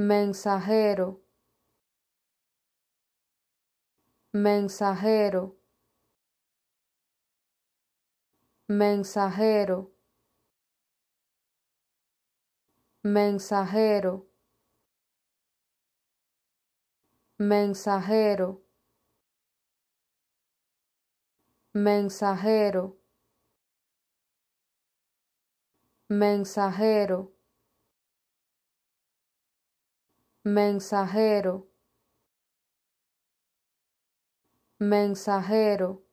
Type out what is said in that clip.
mensajero, mensajero, mensajero, mensajero, mensajero, mensajero, mensajero mensajero, mensajero.